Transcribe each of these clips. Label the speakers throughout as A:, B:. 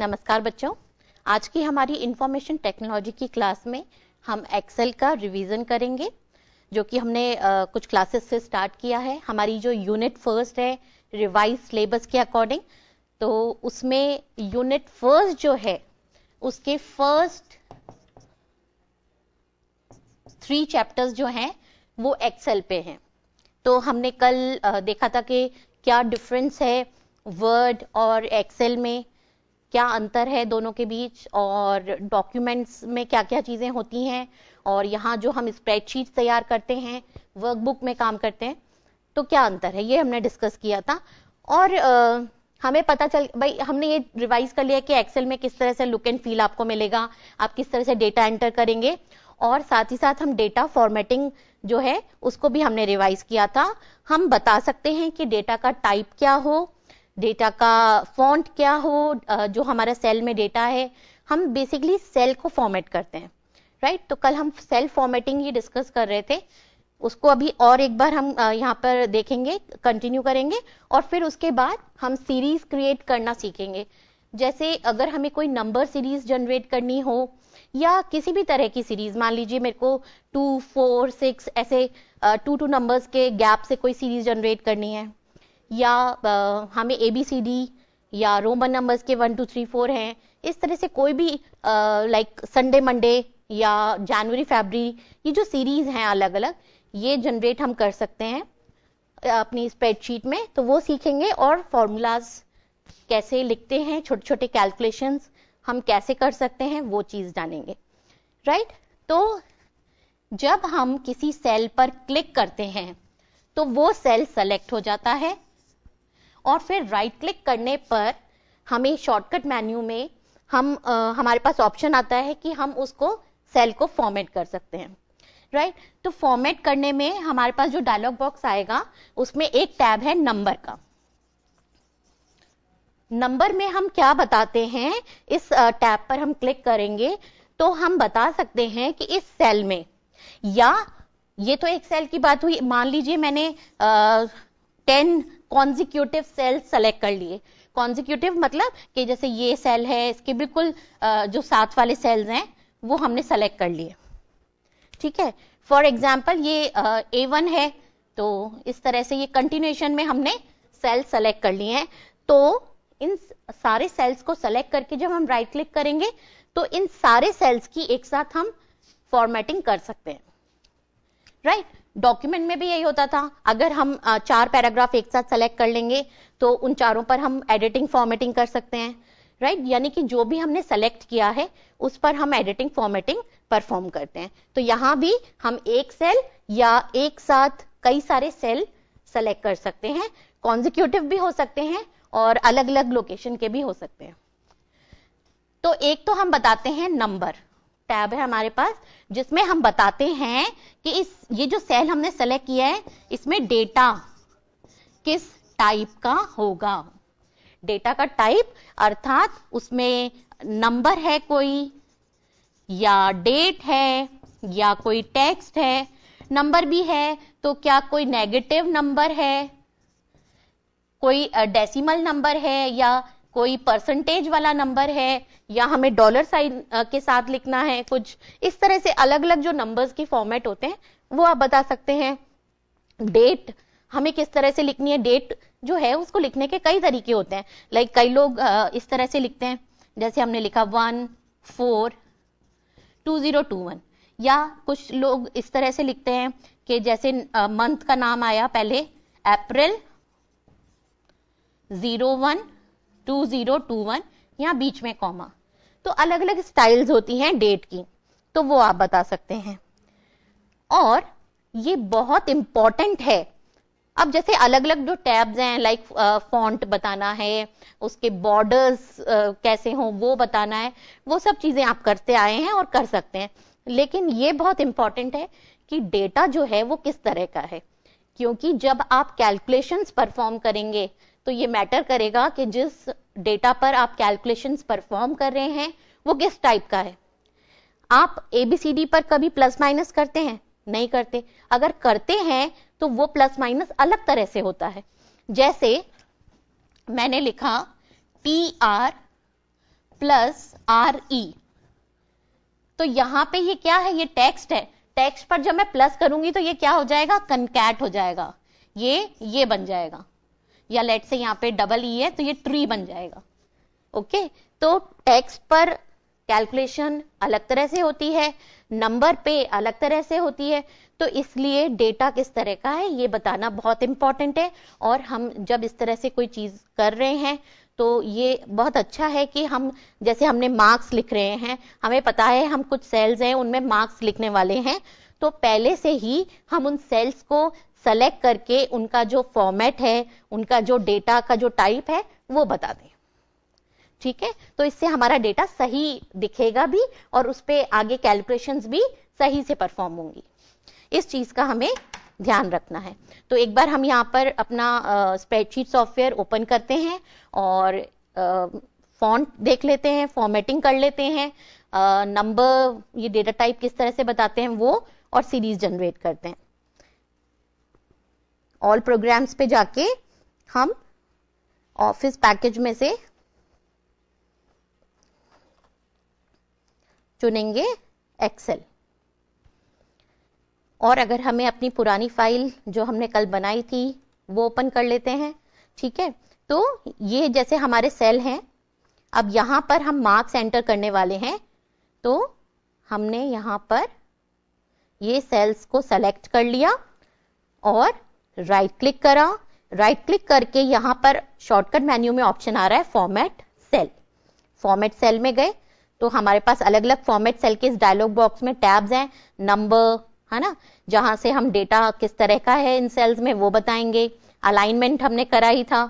A: नमस्कार बच्चों आज की हमारी इंफॉर्मेशन टेक्नोलॉजी की क्लास में हम एक्सेल का रिवीजन करेंगे जो कि हमने आ, कुछ क्लासेस से स्टार्ट किया है हमारी जो यूनिट फर्स्ट है रिवाइज सिलेबस के अकॉर्डिंग तो उसमें यूनिट फर्स्ट जो है उसके फर्स्ट थ्री चैप्टर्स जो हैं वो एक्सेल पे हैं तो हमने कल देखा था कि क्या डिफरेंस है वर्ड और एक्सेल में क्या अंतर है दोनों के बीच और डॉक्यूमेंट्स में क्या क्या चीज़ें होती हैं और यहाँ जो हम स्प्रेडशीट तैयार करते हैं वर्कबुक में काम करते हैं तो क्या अंतर है ये हमने डिस्कस किया था और आ, हमें पता चल भाई हमने ये रिवाइज कर लिया कि एक्सेल में किस तरह से लुक एंड फील आपको मिलेगा आप किस तरह से डेटा एंटर करेंगे और साथ ही साथ हम डेटा फॉर्मेटिंग जो है उसको भी हमने रिवाइज किया था हम बता सकते हैं कि डेटा का टाइप क्या हो डेटा का फॉन्ट क्या हो जो हमारा सेल में डेटा है हम बेसिकली सेल को फॉर्मेट करते हैं राइट right? तो कल हम सेल फॉर्मेटिंग ही डिस्कस कर रहे थे उसको अभी और एक बार हम यहाँ पर देखेंगे कंटिन्यू करेंगे और फिर उसके बाद हम सीरीज क्रिएट करना सीखेंगे जैसे अगर हमें कोई नंबर सीरीज जनरेट करनी हो या किसी भी तरह की सीरीज मान लीजिए मेरे को टू फोर सिक्स ऐसे टू टू नंबर्स के गैप से कोई सीरीज जनरेट करनी है या uh, हमें ए बी सी डी या रोमन नंबर्स के वन टू थ्री फोर हैं इस तरह से कोई भी लाइक संडे मंडे या जनवरी फेबरी ये जो सीरीज हैं अलग अलग ये जनरेट हम कर सकते हैं अपनी स्प्रेडशीट में तो वो सीखेंगे और फॉर्मूलाज कैसे लिखते हैं छोटे छोटे कैलकुलेशंस हम कैसे कर सकते हैं वो चीज़ जानेंगे राइट तो जब हम किसी सेल पर क्लिक करते हैं तो वो सेल सेलेक्ट हो जाता है और फिर राइट क्लिक करने पर हमें शॉर्टकट मेन्यू में हम आ, हमारे पास ऑप्शन आता है कि हम उसको सेल को फॉर्मेट कर सकते हैं राइट right? तो फॉर्मेट करने में हमारे पास जो डायलॉग बॉक्स आएगा उसमें एक टैब है नंबर का नंबर में हम क्या बताते हैं इस टैब पर हम क्लिक करेंगे तो हम बता सकते हैं कि इस सेल में या ये तो एक सेल की बात हुई मान लीजिए मैंने टेन कॉन्जिक्यूटिव सेल सेलेक्ट कर लिए कॉन्जिक्यूटिव मतलब कि जैसे ये सेल है इसके बिल्कुल आ, जो साथ वाले सेल्स हैं वो हमने सेलेक्ट कर लिए ठीक है फॉर एग्जाम्पल ये ए वन है तो इस तरह से ये कंटिन्यूएशन में हमने सेल सेलेक्ट कर लिए हैं तो इन सारे सेल्स को सेलेक्ट करके जब हम राइट क्लिक करेंगे तो इन सारे सेल्स की एक साथ हम फॉर्मेटिंग कर सकते हैं राइट right? डॉक्यूमेंट में भी यही होता था अगर हम चार पैराग्राफ एक साथ सेलेक्ट कर लेंगे तो उन चारों पर हम एडिटिंग फॉर्मेटिंग कर सकते हैं राइट right? यानी कि जो भी हमने सेलेक्ट किया है उस पर हम एडिटिंग फॉर्मेटिंग परफॉर्म करते हैं तो यहां भी हम एक सेल या एक साथ कई सारे सेल सेलेक्ट कर सकते हैं कॉन्जिक्यूटिव भी हो सकते हैं और अलग अलग लोकेशन के भी हो सकते हैं तो एक तो हम बताते हैं नंबर टैब है हमारे पास जिसमें हम बताते हैं कि इस ये जो सेल हमने सेलेक्ट किया है इसमें डेटा किस टाइप का होगा डेटा का टाइप अर्थात उसमें नंबर है कोई या डेट है या कोई टेक्स्ट है नंबर भी है तो क्या कोई नेगेटिव नंबर है कोई डेसिमल नंबर है या कोई परसेंटेज वाला नंबर है या हमें डॉलर साइन के साथ लिखना है कुछ इस तरह से अलग अलग जो नंबर्स की फॉर्मेट होते हैं वो आप बता सकते हैं डेट हमें किस तरह से लिखनी है डेट जो है उसको लिखने के कई तरीके होते हैं लाइक like, कई लोग इस तरह से लिखते हैं जैसे हमने लिखा one four two zero two one या कुछ लोग इस तरह से लिखते हैं कि जैसे मंथ का नाम आया पहले April zero one two zero two one या बीच में कॉमा तो अलग अलग स्टाइल्स होती हैं डेट की तो वो आप बता सकते हैं और ये बहुत इंपॉर्टेंट है अब जैसे अलग अलग जो टैब्स हैं लाइक फॉन्ट बताना है उसके बॉर्डर्स कैसे हों वो बताना है वो सब चीजें आप करते आए हैं और कर सकते हैं लेकिन ये बहुत इंपॉर्टेंट है कि डेटा जो है वो किस तरह का है क्योंकि जब आप कैलकुलेशंस परफॉर्म करेंगे तो ये मैटर करेगा कि जिस डेटा पर आप कैलकुलेशंस परफॉर्म कर रहे हैं वो किस टाइप का है आप एबीसीडी पर कभी प्लस माइनस करते हैं नहीं करते अगर करते हैं तो वो प्लस माइनस अलग तरह से होता है जैसे मैंने लिखा P R plus R E तो यहां पे ये क्या है ये टेक्स्ट है टेक्स्ट पर जब मैं प्लस करूंगी तो ये क्या हो जाएगा कनकैट हो जाएगा ये ये बन जाएगा या लेट से यहाँ पे डबल ई e है तो ये ट्री बन जाएगा ओके तो टैक्स पर कैलकुलेशन अलग तरह से होती है नंबर पे अलग तरह से होती है तो इसलिए डेटा किस तरह का है ये बताना बहुत इंपॉर्टेंट है और हम जब इस तरह से कोई चीज कर रहे हैं तो ये बहुत अच्छा है कि हम जैसे हमने मार्क्स लिख रहे हैं हमें पता है हम कुछ सेल्स हैं उनमें मार्क्स लिखने वाले हैं तो पहले से ही हम उन सेल्स को सेलेक्ट करके उनका जो फॉर्मेट है उनका जो डेटा का जो टाइप है वो बता दें ठीक है तो इससे हमारा डेटा सही दिखेगा भी और उस पर आगे कैलकुलेशन भी सही से परफॉर्म होंगी इस चीज का हमें ध्यान रखना है तो एक बार हम यहाँ पर अपना स्प्रेडशीट सॉफ्टवेयर ओपन करते हैं और फॉन्ट देख लेते हैं फॉर्मेटिंग कर लेते हैं नंबर ये डेटा टाइप किस तरह से बताते हैं वो और सीरीज जनरेट करते हैं ऑल प्रोग्राम्स पे जाके हम ऑफिस पैकेज में से चुनेंगे एक्सेल और अगर हमें अपनी पुरानी फाइल जो हमने कल बनाई थी वो ओपन कर लेते हैं ठीक है तो ये जैसे हमारे सेल हैं अब यहां पर हम मार्क्स एंटर करने वाले हैं तो हमने यहां पर ये सेल्स को सेलेक्ट कर लिया और राइट क्लिक करा राइट क्लिक करके यहाँ पर शॉर्टकट मेन्यू में ऑप्शन आ रहा है फॉर्मेट सेल फॉर्मेट सेल में गए तो हमारे पास अलग अलग फॉर्मेट सेल के इस डायलॉग बॉक्स में टैब्स हैं नंबर है ना जहां से हम डेटा किस तरह का है इन सेल्स में वो बताएंगे अलाइनमेंट हमने करा ही था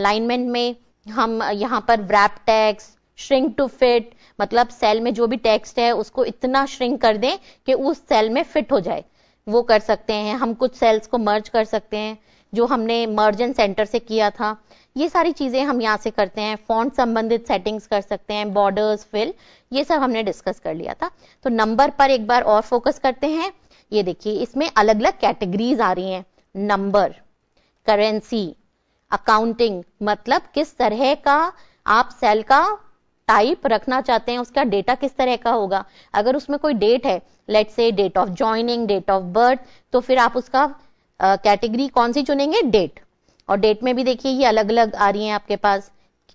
A: अलाइनमेंट में हम यहाँ पर wrap text shrink to fit मतलब सेल में जो भी टेक्स्ट है उसको इतना श्रिंक कर दें कि उस सेल में फिट हो जाए वो कर सकते हैं हम कुछ सेल्स को मर्ज कर सकते हैं जो हमने मर्जन सेंटर से किया था ये सारी चीज़ें हम यहाँ से करते हैं फॉन्ट संबंधित सेटिंग्स कर सकते हैं बॉर्डर्स फिल ये सब हमने डिस्कस कर लिया था तो नंबर पर एक बार और फोकस करते हैं ये देखिए इसमें अलग अलग कैटेगरीज आ रही हैं नंबर करेंसी अकाउंटिंग मतलब किस तरह का आप सेल का टाइप रखना चाहते हैं उसका डेटा किस तरह का होगा अगर उसमें कोई डेट है let's say date of joining date of birth तो फिर आप उसका कैटेगरी uh, कौन सी चुनेंगे डेट और डेट में भी देखिए ये अलग अलग आ रही है आपके पास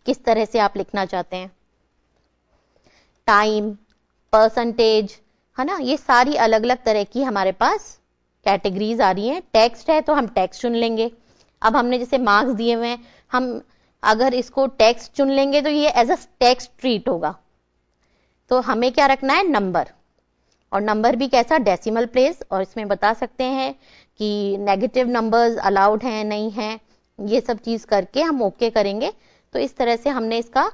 A: किस तरह से आप लिखना चाहते हैं टाइम परसेंटेज है ना ये सारी अलग अलग तरह की हमारे पास कैटेगरीज आ रही हैं टेक्स्ट है तो हम टेक्स्ट चुन लेंगे अब हमने जैसे मार्क्स दिए हुए हैं हम अगर इसको टेक्स्ट चुन लेंगे तो ये एज अ टेक्स्ट ट्रीट होगा तो हमें क्या रखना है नंबर और नंबर भी कैसा डेसिमल प्लेस और इसमें बता सकते हैं कि नेगेटिव नंबर्स अलाउड हैं नहीं है ये सब चीज़ करके हम ओके okay करेंगे तो इस तरह से हमने इसका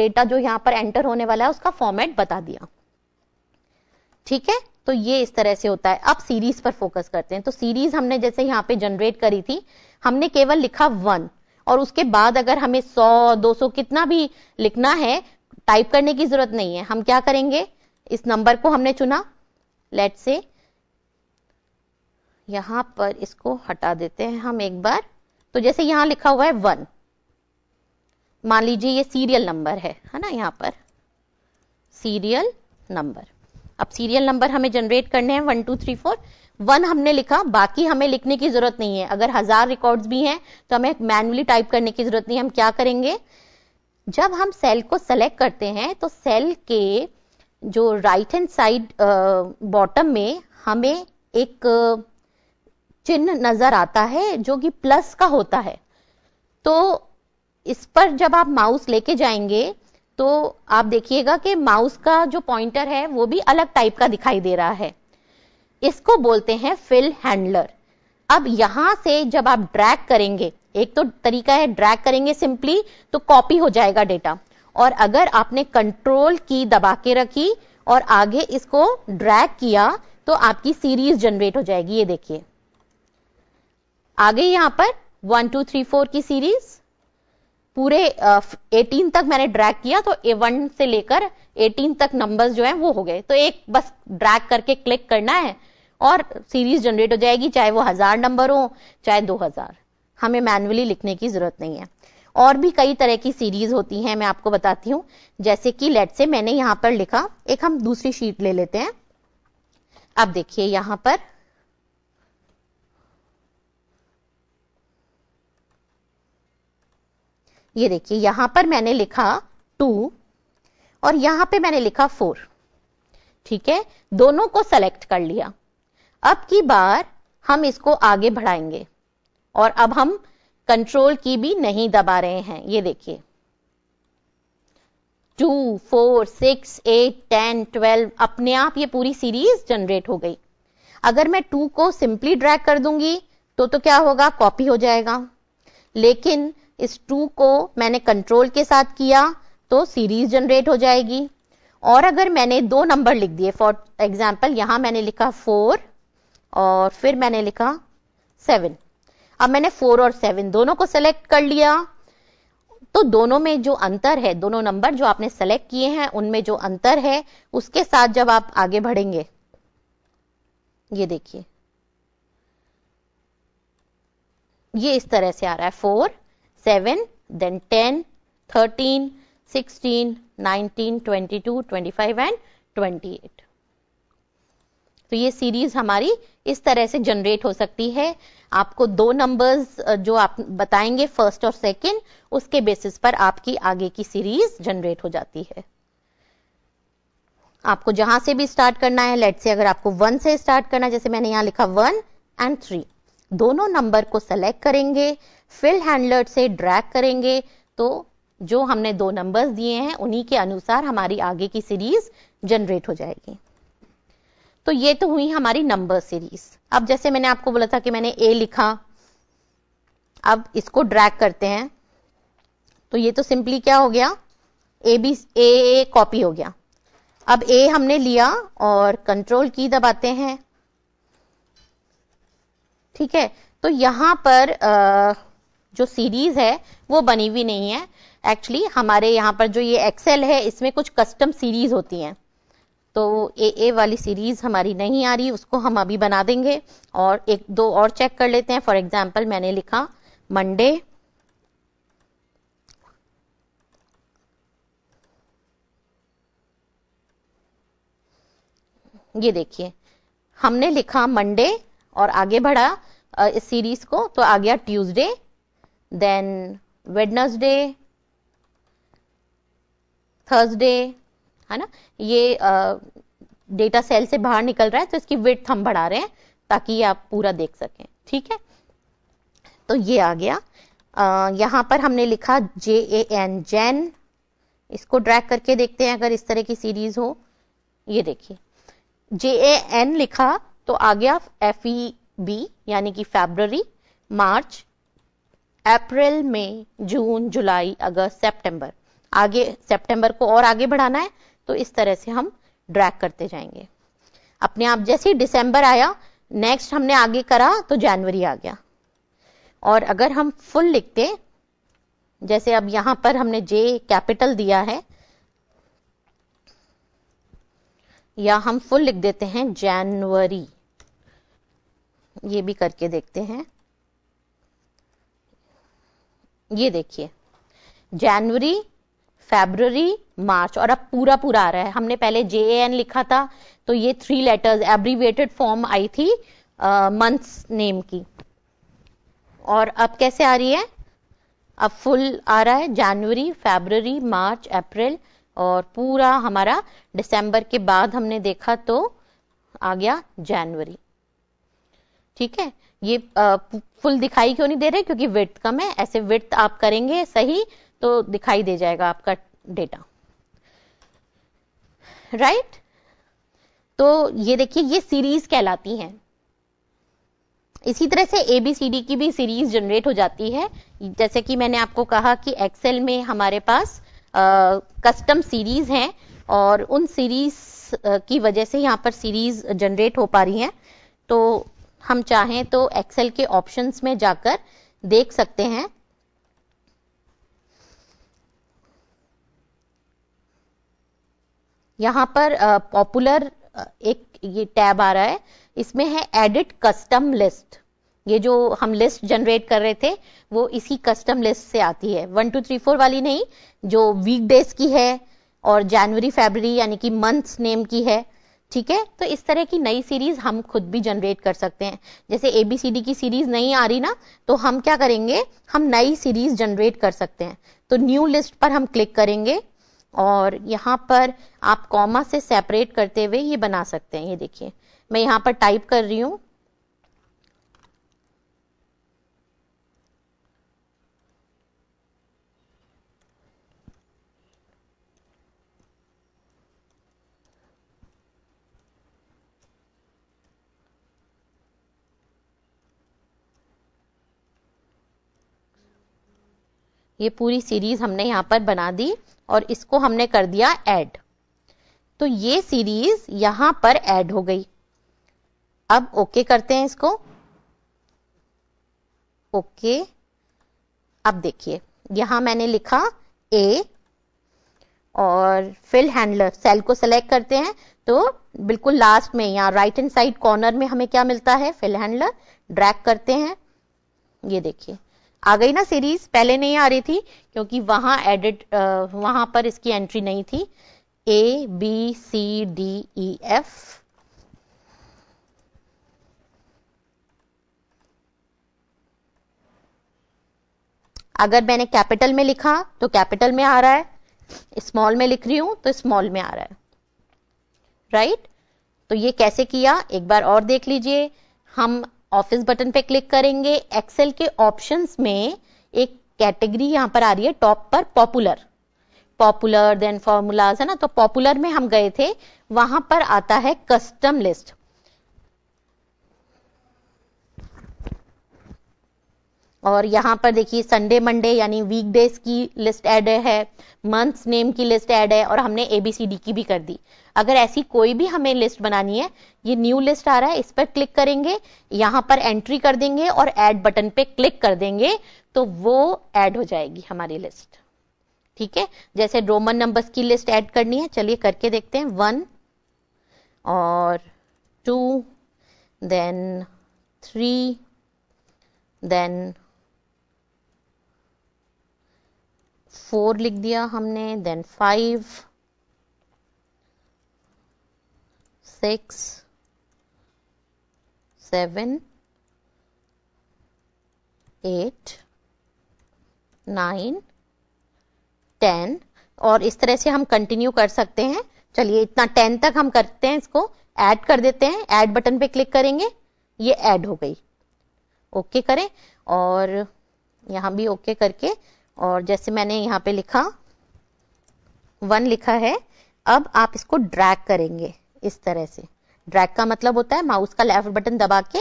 A: डेटा जो यहाँ पर एंटर होने वाला है उसका फॉर्मेट बता दिया ठीक है तो ये इस तरह से होता है अब सीरीज पर फोकस करते हैं तो सीरीज हमने जैसे यहाँ पे जनरेट करी थी हमने केवल लिखा वन और उसके बाद अगर हमें 100 200 कितना भी लिखना है टाइप करने की जरूरत नहीं है हम क्या करेंगे इस नंबर को हमने चुना लेट से यहां पर इसको हटा देते हैं हम एक बार तो जैसे यहां लिखा हुआ है वन मान लीजिए ये सीरियल नंबर है है ना यहाँ पर सीरियल नंबर अब सीरियल नंबर हमें जनरेट करने हैं one two three four one हमने लिखा बाकी हमें लिखने की जरूरत नहीं है अगर हजार रिकॉर्ड्स भी हैं तो हमें मैनुअली टाइप करने की जरूरत नहीं है हम क्या करेंगे जब हम सेल को सेलेक्ट करते हैं तो सेल के जो राइट हैंड साइड बॉटम में हमें एक चिन्ह नजर आता है जो कि प्लस का होता है तो इस पर जब आप माउस लेके जाएंगे तो आप देखिएगा कि माउस का जो पॉइंटर है वो भी अलग टाइप का दिखाई दे रहा है इसको बोलते हैं फिल हैंडलर अब यहां से जब आप ड्रैग करेंगे एक तो तरीका है ड्रैग करेंगे सिंपली तो कॉपी हो जाएगा डेटा और अगर आपने कंट्रोल की दबा के रखी और आगे इसको ड्रैग किया तो आपकी सीरीज जनरेट हो जाएगी ये देखिए आगे यहां पर वन टू थ्री फोर की सीरीज पूरे एटीन तक मैंने ड्रैग किया तो ए वन से लेकर एटीन तक नंबर्स जो है वो हो गए तो एक बस ड्रैग करके क्लिक करना है और सीरीज जनरेट हो जाएगी चाहे वो हजार नंबर हो चाहे दो हजार हमें मैनुअली लिखने की जरूरत नहीं है और भी कई तरह की सीरीज होती हैं मैं आपको बताती हूँ जैसे कि लेट से मैंने यहाँ पर लिखा एक हम दूसरी शीट ले लेते हैं अब देखिए यहाँ पर ये देखिए यहां पर मैंने लिखा टू और यहां पे मैंने लिखा फोर ठीक है दोनों को सेलेक्ट कर लिया अब की बार हम इसको आगे बढ़ाएंगे और अब हम कंट्रोल की भी नहीं दबा रहे हैं ये देखिए two four six eight ten twelve अपने आप ये पूरी सीरीज जनरेट हो गई अगर मैं टू को सिंपली ड्रैग कर दूंगी तो तो क्या होगा कॉपी हो जाएगा लेकिन इस टू को मैंने कंट्रोल के साथ किया तो सीरीज जनरेट हो जाएगी और अगर मैंने दो नंबर लिख दिए फॉर एग्जाम्पल यहां मैंने लिखा फोर और फिर मैंने लिखा सेवन अब मैंने फोर और सेवन दोनों को सेलेक्ट कर लिया तो दोनों में जो अंतर है दोनों नंबर जो आपने सेलेक्ट किए हैं उनमें जो अंतर है उसके साथ जब आप आगे बढ़ेंगे ये देखिए ये इस तरह से आ रहा है four seven then ten thirteen sixteen nineteen twenty two twenty five and twenty eight तो ये सीरीज हमारी इस तरह से जनरेट हो सकती है आपको दो नंबर्स जो आप बताएंगे फर्स्ट और सेकंड उसके बेसिस पर आपकी आगे की सीरीज जनरेट हो जाती है आपको जहां से भी स्टार्ट करना है लेट से अगर आपको वन से स्टार्ट करना जैसे मैंने यहां लिखा वन एंड थ्री दोनों नंबर को सेलेक्ट करेंगे फिल हैंडलर से ड्रैग करेंगे तो जो हमने दो नंबर्स दिए हैं उन्हीं के अनुसार हमारी आगे की सीरीज जनरेट हो जाएगी तो ये तो हुई हमारी नंबर सीरीज अब जैसे मैंने आपको बोला था कि मैंने ए लिखा अब इसको ड्रैग करते हैं तो ये तो सिंपली क्या हो गया A B A A copy हो गया अब ए हमने लिया और कंट्रोल की दबाते हैं ठीक है तो यहां पर जो सीरीज है वो बनी हुई नहीं है एक्चुअली हमारे यहाँ पर जो ये एक्सेल है इसमें कुछ कस्टम सीरीज होती हैं तो ए ए वाली सीरीज हमारी नहीं आ रही उसको हम अभी बना देंगे और एक दो और चेक कर लेते हैं फॉर एग्जाम्पल मैंने लिखा मंडे ये देखिए हमने लिखा मंडे और आगे बढ़ा इस सीरीज को तो आ गया ट्यूसडे देन वेडनसडे थर्सडे है ना ये डेटा सेल से बाहर निकल रहा है तो इसकी विथ हम बढ़ा रहे हैं ताकि ये आप पूरा देख सकें ठीक है तो ये आ गया आ, यहाँ पर हमने लिखा जे ए एन जैन इसको ड्रैग करके देखते हैं अगर इस तरह की सीरीज हो ये देखिए जे ए एन लिखा तो आ गया एफ ई बी यानी कि फेब्ररी मार्च अप्रैल मई जून जुलाई अगस्त सितंबर आगे सितंबर को और आगे बढ़ाना है तो इस तरह से हम ड्रैग करते जाएंगे अपने आप जैसे ही डिसम्बर आया नेक्स्ट हमने आगे करा तो जनवरी आ गया और अगर हम फुल लिखते जैसे अब यहां पर हमने जे कैपिटल दिया है या हम फुल लिख देते हैं जनवरी ये भी करके देखते हैं ये देखिए जनवरी फेबररी मार्च और अब पूरा पूरा आ रहा है हमने पहले जे एन लिखा था तो ये थ्री लेटर्स एब्रीवेटेड फॉर्म आई थी मंथ्स uh, नेम की और अब कैसे आ रही है अब फुल आ रहा है जनवरी फेबररी मार्च अप्रैल और पूरा हमारा दिसंबर के बाद हमने देखा तो आ गया जनवरी ठीक है ये आ, फुल दिखाई क्यों नहीं दे रहे क्योंकि विर्थ कम है ऐसे विर्थ आप करेंगे सही तो दिखाई दे जाएगा आपका डेटा राइट right? तो ये देखिए ये सीरीज कहलाती हैं इसी तरह से एबीसीडी की भी सीरीज जनरेट हो जाती है जैसे कि मैंने आपको कहा कि एक्सेल में हमारे पास आ, कस्टम सीरीज हैं और उन सीरीज की वजह से यहाँ पर सीरीज जनरेट हो पा रही हैं तो हम चाहें तो एक्सेल के ऑप्शंस में जाकर देख सकते हैं यहाँ पर पॉपुलर एक ये टैब आ रहा है इसमें है एडिट कस्टम लिस्ट ये जो हम लिस्ट जनरेट कर रहे थे वो इसी कस्टम लिस्ट से आती है वन टू थ्री फोर वाली नहीं जो वीक डेज की है और जनवरी फेबररी यानी कि मंथ्स नेम की है ठीक है तो इस तरह की नई सीरीज हम खुद भी जनरेट कर सकते हैं जैसे एबीसीडी की सीरीज नहीं आ रही ना तो हम क्या करेंगे हम नई सीरीज जनरेट कर सकते हैं तो न्यू लिस्ट पर हम क्लिक करेंगे और यहाँ पर आप कॉमा से सेपरेट करते हुए ये बना सकते हैं ये देखिए मैं यहाँ पर टाइप कर रही हूँ ये पूरी सीरीज हमने यहाँ पर बना दी और इसको हमने कर दिया ऐड तो ये सीरीज यहां पर ऐड हो गई अब ओके okay करते हैं इसको ओके okay. अब देखिए यहां मैंने लिखा ए और फिल हैंडलर सेल को सेलेक्ट करते हैं तो बिल्कुल लास्ट में यहां राइट हैंड साइड कॉर्नर में हमें क्या मिलता है फिल हैंडलर ड्रैग करते हैं ये देखिए आ गई ना सीरीज पहले नहीं आ रही थी क्योंकि वहां एडिट वहां पर इसकी एंट्री नहीं थी A B C D E F अगर मैंने कैपिटल में लिखा तो कैपिटल में आ रहा है स्मॉल में लिख रही हूं तो स्मॉल में आ रहा है राइट right? तो ये कैसे किया एक बार और देख लीजिए हम ऑफिस बटन पे क्लिक करेंगे एक्सेल के ऑप्शंस में एक कैटेगरी यहाँ पर आ रही है टॉप पर पॉपुलर पॉपुलर देन फॉर्मूलाज है ना तो पॉपुलर में हम गए थे वहां पर आता है कस्टम लिस्ट और यहां पर देखिए संडे मंडे यानी वीकडेज की लिस्ट एड है मंथ्स नेम की लिस्ट ऐड है और हमने ए बी सी डी की भी कर दी अगर ऐसी कोई भी हमें लिस्ट बनानी है ये न्यू लिस्ट आ रहा है इस पर क्लिक करेंगे यहां पर एंट्री कर देंगे और ऐड बटन पे क्लिक कर देंगे तो वो ऐड हो जाएगी हमारी लिस्ट ठीक है जैसे रोमन नंबर्स की लिस्ट ऐड करनी है चलिए करके देखते हैं वन और two then three then four लिख दिया हमने then five six seven eight nine ten और इस तरह से हम कंटिन्यू कर सकते हैं चलिए इतना टेन तक हम करते हैं इसको ऐड कर देते हैं ऐड बटन पे क्लिक करेंगे ये ऐड हो गई ओके करें और यहां भी ओके करके और जैसे मैंने यहाँ पे लिखा वन लिखा है अब आप इसको ड्रैग करेंगे इस तरह से ड्रैग का मतलब होता है माउस का लेफ्ट बटन दबा के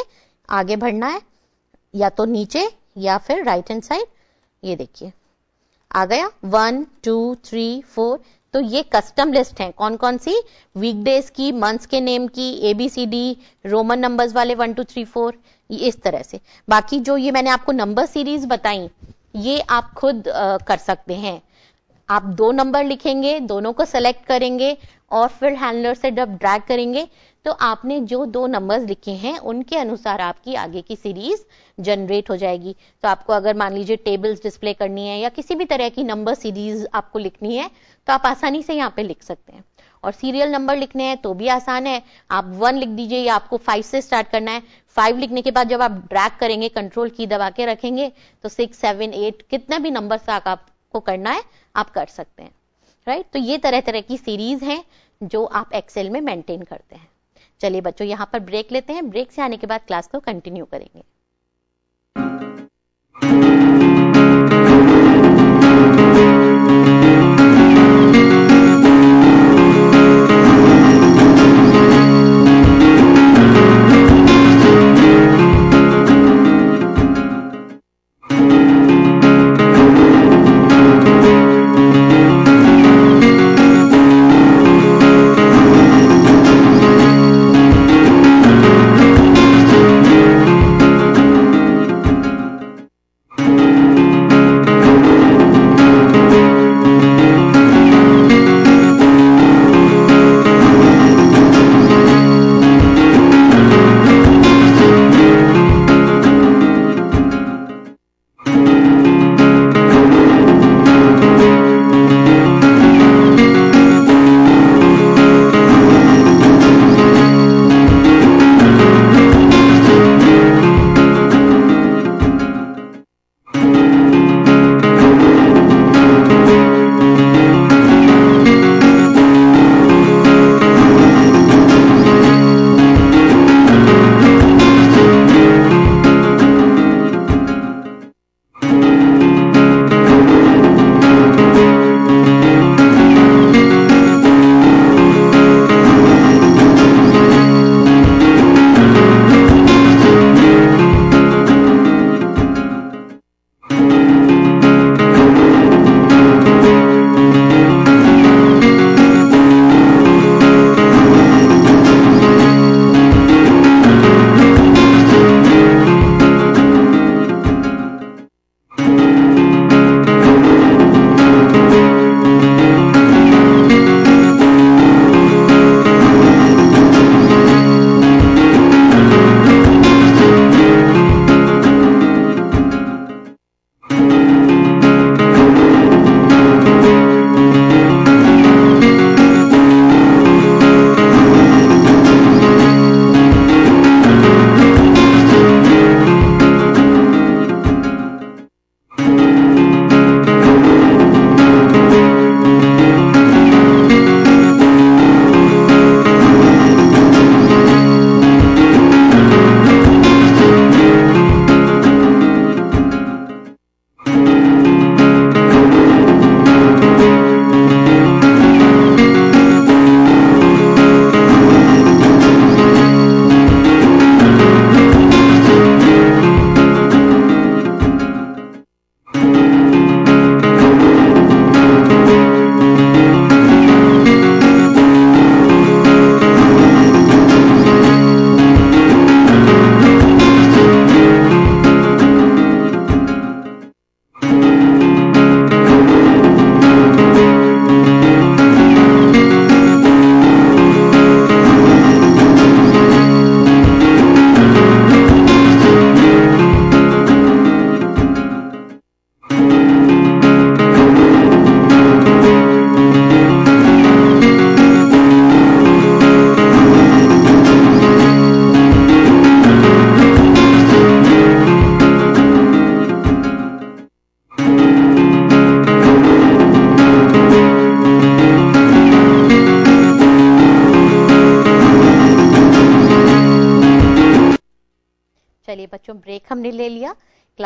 A: आगे बढ़ना है या तो नीचे या फिर राइट हैंड साइड ये देखिए आ गया वन टू थ्री फोर तो ये कस्टम लिस्ट है कौन कौन सी वीकडेज की मंथ्स के नेम की एबीसीडी रोमन नंबर्स वाले वन टू थ्री फोर इस तरह से बाकी जो ये मैंने आपको नंबर सीरीज बताई ये आप खुद आ, कर सकते हैं आप दो नंबर लिखेंगे दोनों को सेलेक्ट करेंगे और फिर हैंडलर से जब ड्रैग करेंगे तो आपने जो दो नंबर्स लिखे हैं उनके अनुसार आपकी आगे की सीरीज जनरेट हो जाएगी तो आपको अगर मान लीजिए टेबल्स डिस्प्ले करनी है या किसी भी तरह की नंबर सीरीज आपको लिखनी है तो आप आसानी से यहाँ पे लिख सकते हैं और सीरियल नंबर लिखने हैं तो भी आसान है आप वन लिख दीजिए या आपको फाइव से स्टार्ट करना है फाइव लिखने के बाद जब आप ड्रैग करेंगे कंट्रोल की दबा के रखेंगे तो सिक्स सेवन एट कितना भी नंबर तक आपको करना है आप कर सकते हैं राइट तो ये तरह तरह की सीरीज है जो आप एक्सेल में मेंटेन करते हैं चलिए बच्चों यहाँ पर ब्रेक लेते हैं ब्रेक से आने के बाद क्लास को कंटिन्यू करेंगे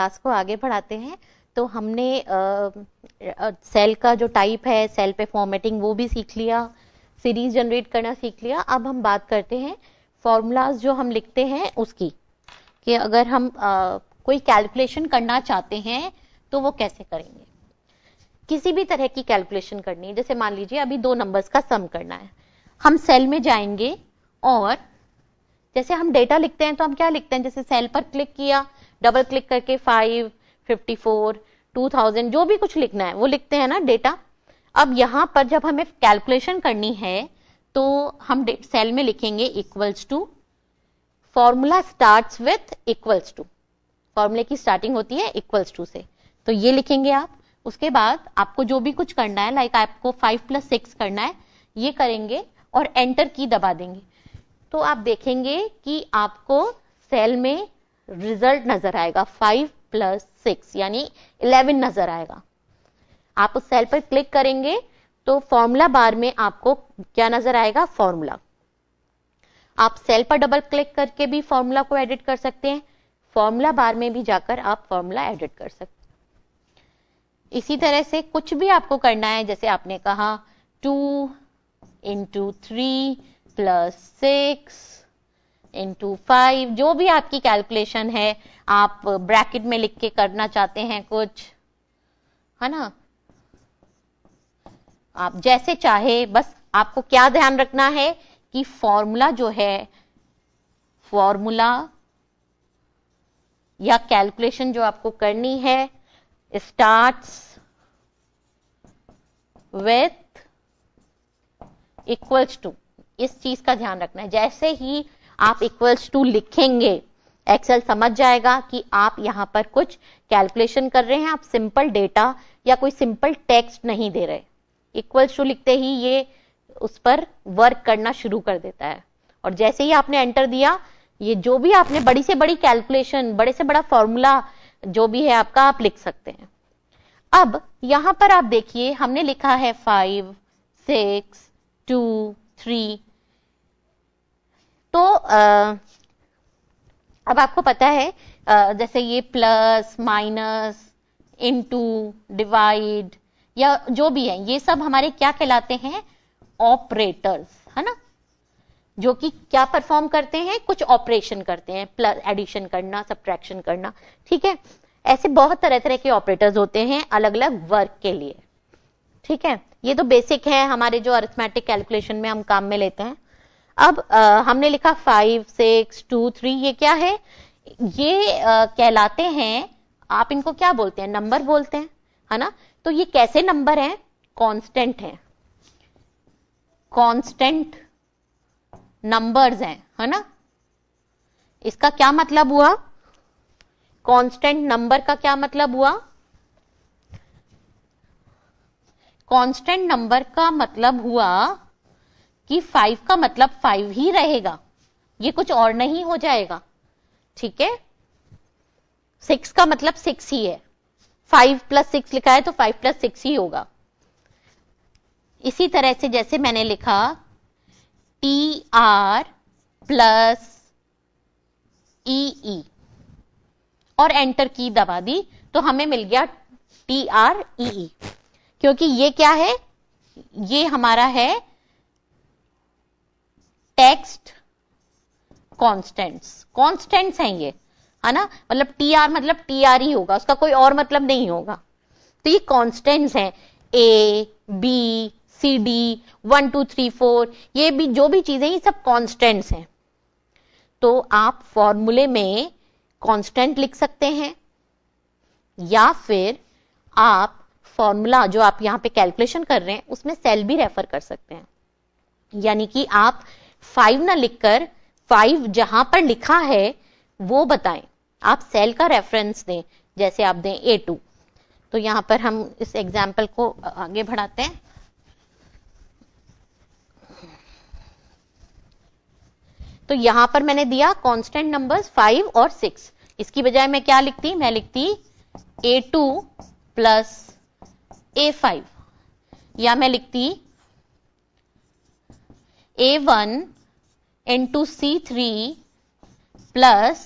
A: क्लास को आगे बढ़ाते हैं तो हमने सेल का जो टाइप है सेल पे फॉर्मेटिंग वो भी सीख लिया सीरीज जनरेट करना सीख लिया अब हम बात करते हैं फॉर्मूलाज जो हम लिखते हैं उसकी कि अगर हम आ, कोई कैलकुलेशन करना चाहते हैं तो वो कैसे करेंगे किसी भी तरह की कैलकुलेशन करनी है जैसे मान लीजिए अभी दो नंबर्स का सम करना है हम सेल में जाएंगे और जैसे हम डेटा लिखते हैं तो हम क्या लिखते हैं जैसे सेल पर क्लिक किया डबल क्लिक करके five fifty four two thousand जो भी कुछ लिखना है वो लिखते हैं ना डेटा अब यहाँ पर जब हमें कैलकुलेशन करनी है तो हम सेल में लिखेंगे equals to formula start with equals to फॉर्मूले की स्टार्टिंग होती है इक्वल्स टू से तो ये लिखेंगे आप उसके बाद आपको जो भी कुछ करना है लाइक आपको फाइव प्लस सिक्स करना है ये करेंगे और एंटर की दबा देंगे तो आप देखेंगे कि आपको सेल में रिजल्ट नजर आएगा फाइव प्लस सिक्स यानी इलेवन नजर आएगा आप उस सेल पर क्लिक करेंगे तो फॉर्मूला बार में आपको क्या नजर आएगा फॉर्मूला आप सेल पर डबल क्लिक करके भी फॉर्मूला को एडिट कर सकते हैं फॉर्मूला बार में भी जाकर आप फॉर्मूला एडिट कर सकते हैं इसी तरह से कुछ भी आपको करना है जैसे आपने कहा two into three plus six into five जो भी आपकी कैलकुलेशन है आप ब्रैकेट में लिख के करना चाहते हैं कुछ है ना आप जैसे चाहे बस आपको क्या ध्यान रखना है कि फॉर्मूला जो है फॉर्मूला या कैलकुलेशन जो आपको करनी है स्टार्ट्स विथ इक्वल्स टू इस चीज का ध्यान रखना है जैसे ही आप इक्वल्स टू लिखेंगे एक्सेल समझ जाएगा कि आप यहां पर कुछ कैलकुलेशन कर रहे हैं आप सिंपल डेटा या कोई सिंपल टेक्स्ट नहीं दे रहे इक्वल्स टू लिखते ही ये उस पर वर्क करना शुरू कर देता है और जैसे ही आपने एंटर दिया ये जो भी आपने बड़ी से बड़ी कैलकुलेशन बड़े से बड़ा फॉर्मूला जो भी है आपका आप लिख सकते हैं अब यहां पर आप देखिए हमने लिखा है फाइव सिक्स टू थ्री तो आ, अब आपको पता है आ, जैसे ये प्लस माइनस इनटू डिवाइड या जो भी है ये सब हमारे क्या कहलाते हैं ऑपरेटर्स है ना जो कि क्या परफॉर्म करते हैं कुछ ऑपरेशन करते हैं प्लस एडिशन करना सब्ट्रैक्शन करना ठीक है ऐसे बहुत तरह तरह के ऑपरेटर्स होते हैं अलग अलग वर्क के लिए ठीक है ये तो बेसिक है हमारे जो अर्थमेटिक कैलकुलेशन में हम काम में लेते हैं अब आ, हमने लिखा फाइव सिक्स टू थ्री ये क्या है ये आ, कहलाते हैं आप इनको क्या बोलते हैं नंबर बोलते हैं है ना तो ये कैसे नंबर हैं कांस्टेंट हैं कांस्टेंट नंबर्स हैं है ना इसका क्या मतलब हुआ कांस्टेंट नंबर का क्या मतलब हुआ कांस्टेंट नंबर का मतलब हुआ कि फाइव का मतलब फाइव ही रहेगा ये कुछ और नहीं हो जाएगा ठीक है सिक्स का मतलब सिक्स ही है फाइव प्लस सिक्स लिखा है तो फाइव प्लस सिक्स ही होगा इसी तरह से जैसे मैंने लिखा T R plus E E और एंटर की दबा दी तो हमें मिल गया टी आर ई ई क्योंकि ये क्या है ये हमारा है टेक्स्ट कॉन्स्टेंट्स कॉन्स्टेंट्स हैं ये है ना मतलब टी आर मतलब टी आर ही होगा उसका कोई और मतलब नहीं होगा तो ये कॉन्स्टेंट्स हैं A B C D one two three four ये भी जो भी चीजें ये सब कॉन्स्टेंट्स हैं तो आप फॉर्मूले में कॉन्स्टेंट लिख सकते हैं या फिर आप फॉर्मूला जो आप यहां पे कैलकुलेशन कर रहे हैं उसमें सेल भी रेफर कर सकते हैं यानी कि आप फाइव ना लिखकर फाइव जहां पर लिखा है वो बताएं आप सेल का रेफरेंस दें जैसे आप दें ए टू तो यहां पर हम इस एग्जाम्पल को आगे बढ़ाते हैं तो यहां पर मैंने दिया कांस्टेंट नंबर्स फाइव और सिक्स इसकी बजाय मैं क्या लिखती मैं लिखती A two plus A five या मैं लिखती A one into C three plus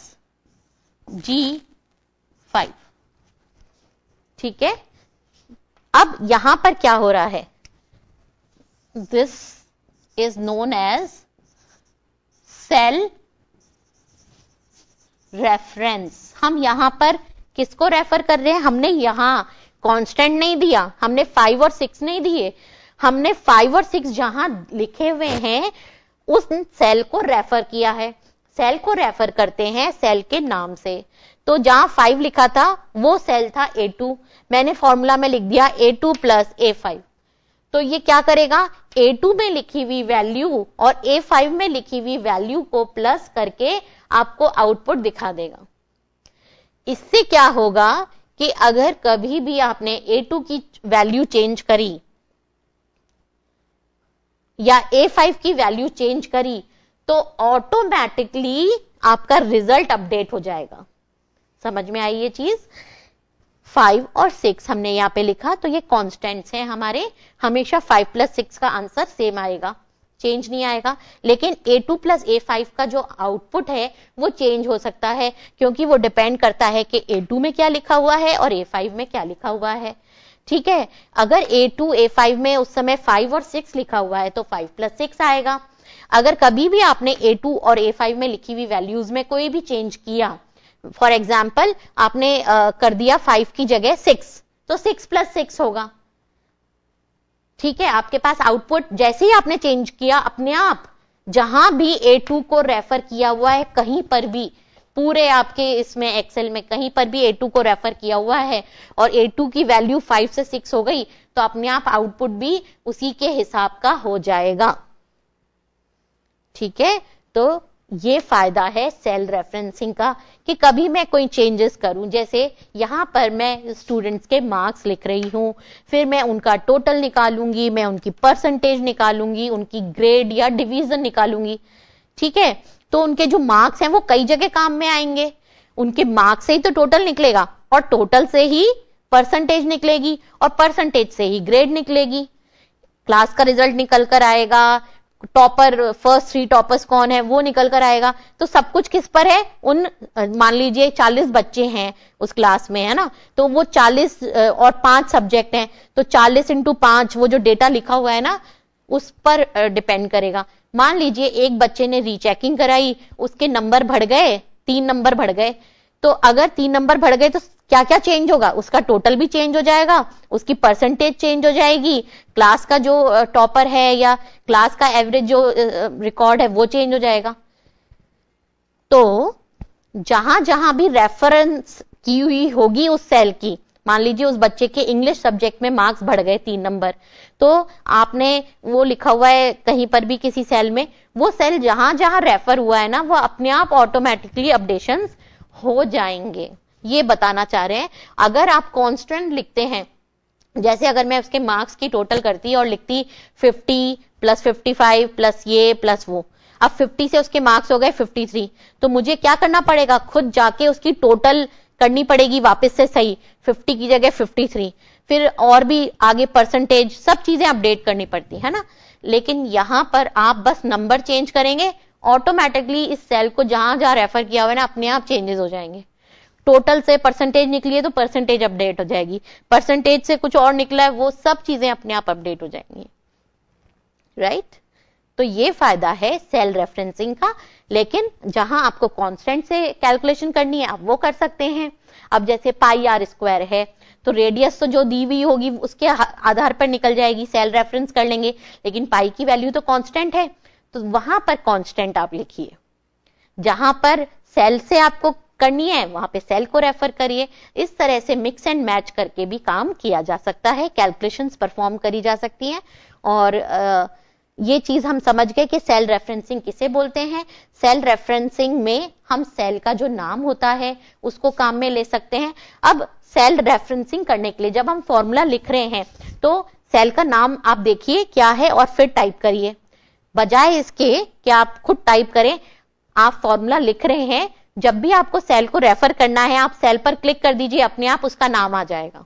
A: G five ठीक है अब यहां पर क्या हो रहा है this is known as cell reference हम यहां पर किसको रेफर कर रहे हैं हमने यहां कांस्टेंट नहीं दिया हमने फाइव और सिक्स नहीं दिए हमने फाइव और सिक्स जहां लिखे हुए हैं उस सेल को रेफर किया है सेल को रेफर करते हैं सेल के नाम से तो जहां फाइव लिखा था वो सेल था ए टू मैंने फॉर्मूला में लिख दिया A two plus A five तो ये क्या करेगा ए टू में लिखी हुई वैल्यू और ए फाइव में लिखी हुई वैल्यू को प्लस करके आपको आउटपुट दिखा देगा इससे क्या होगा कि अगर कभी भी आपने ए टू की वैल्यू चेंज करी या A5 की वैल्यू चेंज करी तो ऑटोमेटिकली आपका रिजल्ट अपडेट हो जाएगा समझ में आई ये चीज फाइव और सिक्स हमने यहां पे लिखा तो ये कॉन्स्टेंट्स हैं हमारे हमेशा फाइव प्लस सिक्स का आंसर सेम आएगा चेंज नहीं आएगा लेकिन A two plus A five का जो आउटपुट है वो चेंज हो सकता है क्योंकि वो डिपेंड करता है कि ए टू में क्या लिखा हुआ है और ए फाइव में क्या लिखा हुआ है ठीक है अगर ए टू ए फाइव में उस समय फाइव और सिक्स लिखा हुआ है तो फाइव प्लस सिक्स आएगा अगर कभी भी आपने ए टू और ए फाइव में लिखी हुई वैल्यूज में कोई भी चेंज किया फॉर एग्जाम्पल आपने आ, कर दिया फाइव की जगह सिक्स तो सिक्स प्लस सिक्स होगा ठीक है आपके पास आउटपुट जैसे ही आपने चेंज किया अपने आप जहां भी ए टू को रेफर किया हुआ है कहीं पर भी पूरे आपके इसमें एक्सेल में कहीं पर भी टू को रेफर किया हुआ है और टू की वैल्यू फाइव से सिक्स हो गई तो अपने आप आउटपुट भी उसी के हिसाब का हो जाएगा ठीक है तो ये फायदा है सेल रेफरेंसिंग का कि कभी मैं कोई चेंजेस करूं जैसे यहां पर मैं स्टूडेंट्स के मार्क्स लिख रही हूं फिर मैं उनका टोटल निकालूंगी मैं उनकी परसेंटेज निकालूंगी उनकी ग्रेड या डिवीजन निकालूंगी ठीक है तो उनके जो मार्क्स हैं वो कई जगह काम में आएंगे उनके मार्क्स से ही तो टोटल निकलेगा और टोटल से ही परसेंटेज निकलेगी और परसेंटेज से ही ग्रेड निकलेगी क्लास का रिजल्ट निकल कर आएगा टॉपर फर्स्ट थ्री टॉपर्स कौन है वो निकल कर आएगा तो सब कुछ किस पर है उन मान लीजिए चालीस बच्चे हैं उस क्लास में है ना तो वो चालीस और पांच सब्जेक्ट हैं तो चालीस इंटू पांच वो जो डेटा लिखा हुआ है ना उस पर डिपेंड करेगा मान लीजिए एक बच्चे ने रीचेकिंग कराई उसके नंबर बढ़ गए तीन नंबर बढ़ गए तो अगर तीन नंबर बढ़ गए तो क्या क्या चेंज होगा उसका टोटल भी चेंज हो जाएगा उसकी परसेंटेज चेंज हो जाएगी क्लास का जो टॉपर है या क्लास का एवरेज जो रिकॉर्ड है वो चेंज हो जाएगा तो जहां जहां भी रेफरेंस की हुई होगी उस सेल की मान लीजिए उस बच्चे के इंग्लिश सब्जेक्ट में मार्क्स बढ़ गए तीन नंबर तो आपने वो लिखा हुआ है कहीं पर भी किसी सेल में वो सेल जहां जहां रेफर हुआ है ना वो अपने आप ऑटोमेटिकली अपडेशन हो जाएंगे ये बताना चाह रहे हैं अगर आप कॉन्स्टेंट लिखते हैं जैसे अगर मैं उसके मार्क्स की टोटल करती और लिखती 50 प्लस 55 प्लस ये प्लस वो अब 50 से उसके मार्क्स हो गए 53 तो मुझे क्या करना पड़ेगा खुद जाके उसकी टोटल करनी पड़ेगी वापस से सही 50 की जगह 53 फिर और भी आगे परसेंटेज सब चीजें अपडेट करनी पड़ती है ना लेकिन यहां पर आप बस नंबर चेंज करेंगे ऑटोमेटिकली इस सेल को जहां जहां रेफर किया हुआ है ना अपने आप चेंजेस हो जाएंगे टोटल से परसेंटेज निकली है तो परसेंटेज अपडेट हो जाएगी परसेंटेज से कुछ और निकला है वो सब चीजें अपने आप अपडेट हो जाएंगी राइट right? तो ये फायदा है सेल रेफरेंसिंग का लेकिन जहां आपको कांस्टेंट से कैलकुलेशन करनी है आप वो कर सकते हैं अब जैसे पाई आर स्क्वायर है तो रेडियस तो जो दी हुई होगी उसके आधार पर निकल जाएगी सेल रेफरेंस कर लेंगे लेकिन पाई की वैल्यू तो कांस्टेंट है तो वहां पर कांस्टेंट आप लिखिए जहां पर सेल से आपको करनी है वहां पे सेल को रेफर करिए इस तरह से मिक्स एंड मैच करके भी काम किया जा सकता है कैलकुलेशंस परफॉर्म करी जा सकती हैं और आ, ये चीज हम समझ गए कि सेल रेफरेंसिंग किसे बोलते हैं सेल रेफरेंसिंग में हम सेल का जो नाम होता है उसको काम में ले सकते हैं अब सेल रेफरेंसिंग करने के लिए जब हम फॉर्मूला लिख रहे हैं तो सेल का नाम आप देखिए क्या है और फिर टाइप करिए बजाय इसके कि आप खुद टाइप करें आप फॉर्मूला लिख रहे हैं जब भी आपको सेल को रेफर करना है आप सेल पर क्लिक कर दीजिए अपने आप उसका नाम आ जाएगा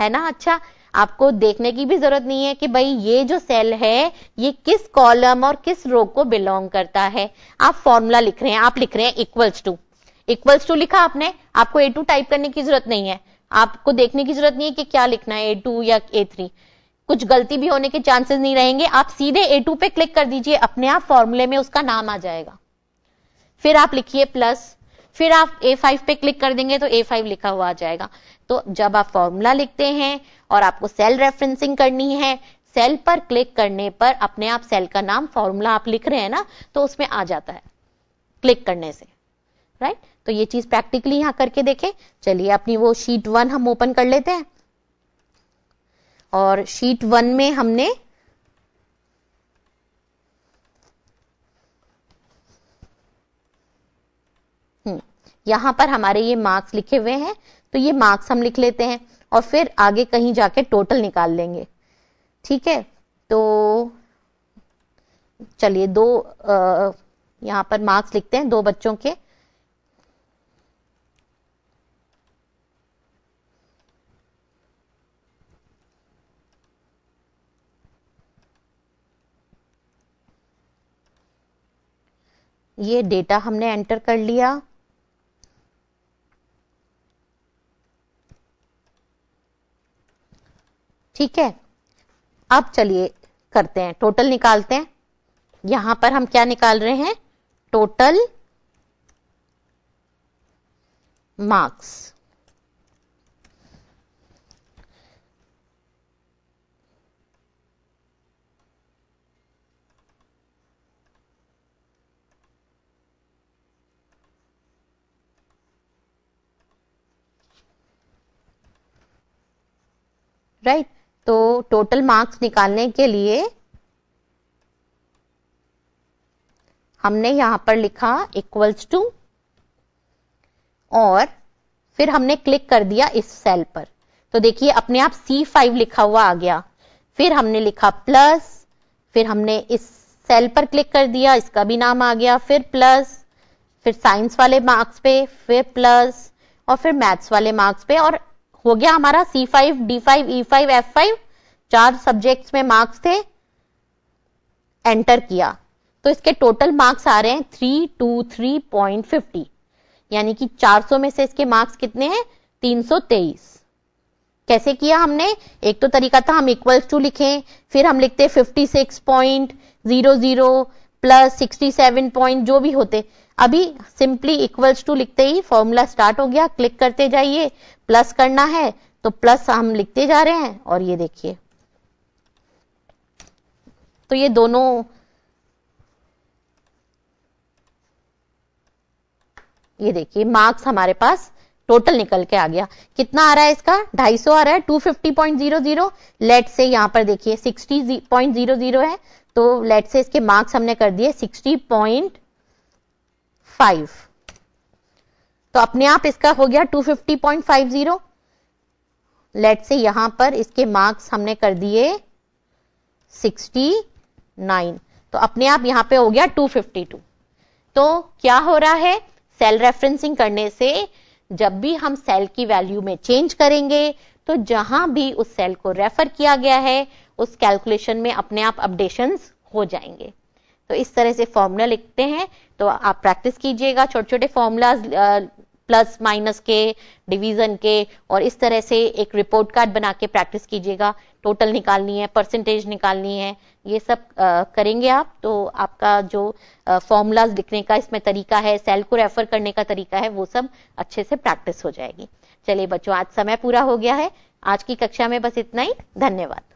A: है ना अच्छा आपको देखने की भी जरूरत नहीं है कि भाई ये जो सेल है ये किस कॉलम और किस रो को बिलोंग करता है आप फॉर्मूला लिख रहे हैं आप लिख रहे हैं इक्वल्स टू इक्वल्स टू लिखा आपने आपको ए टू टाइप करने की जरूरत नहीं है आपको देखने की जरूरत नहीं है कि क्या लिखना है ए टू या ए थ्री कुछ गलती भी होने के चांसेस नहीं रहेंगे आप सीधे ए टू पे क्लिक कर दीजिए अपने आप फॉर्मूले में उसका नाम आ जाएगा फिर आप लिखिए प्लस फिर आप ए फाइव पे क्लिक कर देंगे तो ए फाइव लिखा हुआ आ जाएगा तो जब आप फॉर्मूला लिखते हैं और आपको सेल रेफरेंसिंग करनी है सेल पर क्लिक करने पर अपने आप सेल का नाम फॉर्मूला आप लिख रहे हैं ना तो उसमें आ जाता है क्लिक करने से राइट तो ये चीज प्रैक्टिकली यहां करके देखें चलिए अपनी वो शीट वन हम ओपन कर लेते हैं और शीट वन में हमने यहां पर हमारे ये मार्क्स लिखे हुए हैं तो ये मार्क्स हम लिख लेते हैं और फिर आगे कहीं जाके टोटल निकाल लेंगे ठीक है तो चलिए दो यहां पर मार्क्स लिखते हैं दो बच्चों के ये डेटा हमने एंटर कर लिया ठीक है अब चलिए करते हैं टोटल निकालते हैं यहां पर हम क्या निकाल रहे हैं टोटल मार्क्स राइट तो टोटल मार्क्स निकालने के लिए हमने यहां पर लिखा इक्वल्स टू और फिर हमने क्लिक कर दिया इस सेल पर तो देखिए अपने आप C5 लिखा हुआ आ गया फिर हमने लिखा प्लस फिर हमने इस सेल पर क्लिक कर दिया इसका भी नाम आ गया फिर प्लस फिर साइंस वाले मार्क्स पे फिर प्लस और फिर मैथ्स वाले मार्क्स पे और हो गया हमारा C five D five five चार सब्जेक्ट्स में मार्क्स थे एंटर किया तो इसके टोटल मार्क्स आ रहे हैं three two three point fifty यानी कि 400 में से इसके मार्क्स कितने हैं 323 कैसे किया हमने एक तो तरीका था हम इक्वल्स टू लिखें फिर हम लिखते 56.00 प्लस 67 पॉइंट जो भी होते अभी सिंपली इक्वल्स टू लिखते ही फॉर्मूला स्टार्ट हो गया क्लिक करते जाइए प्लस करना है तो प्लस हम लिखते जा रहे हैं और ये देखिए तो ये दोनों ये देखिए मार्क्स हमारे पास टोटल निकल के आ गया कितना आ रहा है इसका 250 आ रहा है 250.00 लेट से यहां पर देखिए 60.00 है तो लेट से इसके मार्क्स हमने कर दिए 60.00 फाइव तो अपने आप इसका हो गया two fifty point five zero let's say यहां पर इसके मार्क्स हमने कर दिए सिक्सटी नाइन तो अपने आप यहां पे हो गया टू फिफ्टी टू तो क्या हो रहा है सेल रेफरेंसिंग करने से जब भी हम सेल की वैल्यू में चेंज करेंगे तो जहां भी उस सेल को रेफर किया गया है उस कैलकुलेशन में अपने आप अपडेशंस हो जाएंगे तो इस तरह से फॉर्मूला लिखते हैं तो आप प्रैक्टिस कीजिएगा छोटे छोटे फॉर्मूलाज प्लस माइनस के डिवीजन के और इस तरह से एक रिपोर्ट कार्ड बना के प्रैक्टिस कीजिएगा टोटल निकालनी है परसेंटेज निकालनी है ये सब आ, करेंगे आप तो आपका जो फॉर्मूलाज लिखने का इसमें तरीका है सेल को रेफर करने का तरीका है वो सब अच्छे से प्रैक्टिस हो जाएगी चलिए बच्चों आज समय पूरा हो गया है आज की कक्षा में बस इतना ही धन्यवाद